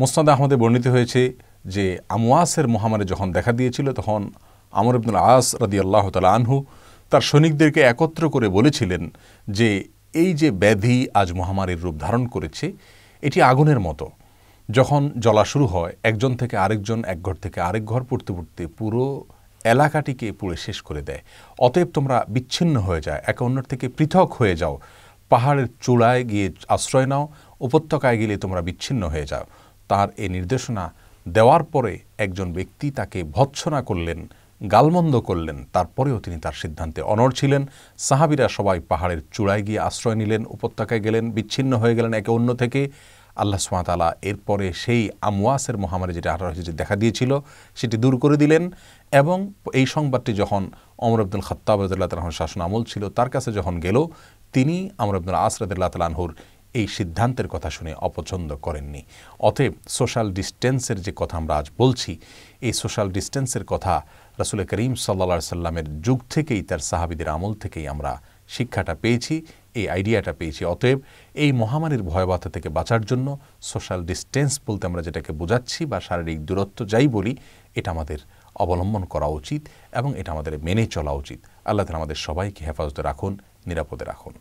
মোস্তাদ আহমদে বর্ণিত হয়েছে যে আমওয়াসের মহামারী যখন দেখা দিয়েছিল তখন আমর ইবনুল আস রাদি আল্লাহ তালা আনহু তার সৈনিকদেরকে একত্র করে বলেছিলেন যে এই যে ব্যাধি আজ মহামারীর রূপ ধারণ করেছে এটি আগুনের মতো যখন জ্বলা শুরু হয় একজন থেকে আরেকজন এক ঘর থেকে আরেক ঘর পড়তে পড়তে পুরো এলাকাটিকে পুড়ে শেষ করে দেয় অতএব তোমরা বিচ্ছিন্ন হয়ে যায় একে অন্যের থেকে পৃথক হয়ে যাও পাহাড়ের চূড়ায় গিয়ে আশ্রয় নাও উপত্যকায় গেলে তোমরা বিচ্ছিন্ন হয়ে যাও তার এ নির্দেশনা দেওয়ার পরে একজন ব্যক্তি তাকে ভৎসনা করলেন গালমন্দ করলেন তারপরেও তিনি তার সিদ্ধান্তে অনড় ছিলেন সাহাবিরা সবাই পাহাড়ের চূড়ায় গিয়ে আশ্রয় নিলেন উপত্যকায় গেলেন বিচ্ছিন্ন হয়ে গেলেন একে অন্য থেকে আল্লাহ সুমাতালা এরপরে সেই আমওয়াসের মহামারী যেটা আঠারো হয়েছে দেখা দিয়েছিল সেটি দূর করে দিলেন এবং এই সংবাদটি যখন অমর আব্দুল খত্তাব রদুল্লাহ শাসন আমল ছিল তার কাছে যখন গেল তিনি আমর আব্দুল আসরাদুল্লাহ তালাহুর এই সিদ্ধান্তের কথা শুনে অপছন্দ করেননি অতএব সোশ্যাল ডিস্টেন্সের যে কথা আমরা আজ বলছি এই সোশ্যাল ডিস্টেন্সের কথা রাসুল করিম সাল্লা সাল্লামের যুগ থেকেই তার সাহাবিদের আমল থেকেই আমরা শিক্ষাটা পেয়েছি এই আইডিয়াটা পেয়েছি অতএব এই মহামারীর ভয়াবহতা থেকে বাঁচার জন্য সোশ্যাল ডিস্টেন্স বলতে আমরা যেটাকে বোঝাচ্ছি বা শারীরিক দূরত্ব যাই বলি এটা আমাদের অবলম্বন করা উচিত এবং এটা আমাদের মেনে চলা উচিত আল্লাহ তালা আমাদের সবাইকে হেফাজতে রাখুন নিরাপদে রাখুন